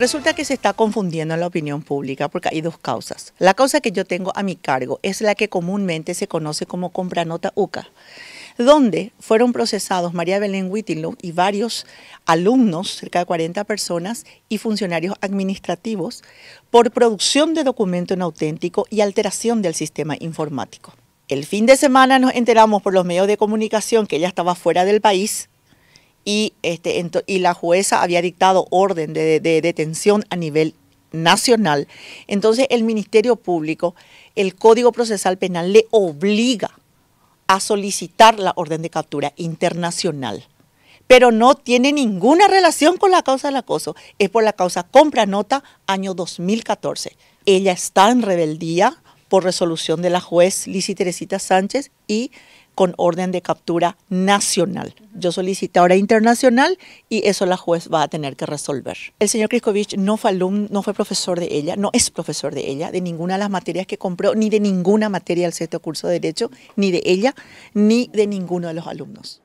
Resulta que se está confundiendo en la opinión pública porque hay dos causas. La causa que yo tengo a mi cargo es la que comúnmente se conoce como compranota UCA, donde fueron procesados María Belén Whittingham y varios alumnos, cerca de 40 personas, y funcionarios administrativos por producción de documento inauténtico y alteración del sistema informático. El fin de semana nos enteramos por los medios de comunicación que ella estaba fuera del país y, este, y la jueza había dictado orden de, detención a nivel nacional. Entonces el Ministerio Público, el Código Procesal Penal le obliga a solicitar la orden de captura internacional pero no tiene ninguna relación con la causa del acoso. Es por la causa compra nota año 2014. Ella está en rebeldía por resolución de la juez Lizy Teresita Sánchez y con orden de captura nacional. Yo solicité ahora internacional y eso la juez va a tener que resolver. El señor Kriskovich no fue no fue profesor de ella, no es profesor de ella, de ninguna de las materias que compró, ni de ninguna materia del sexto curso de Derecho, ni de ella, ni de ninguno de los alumnos.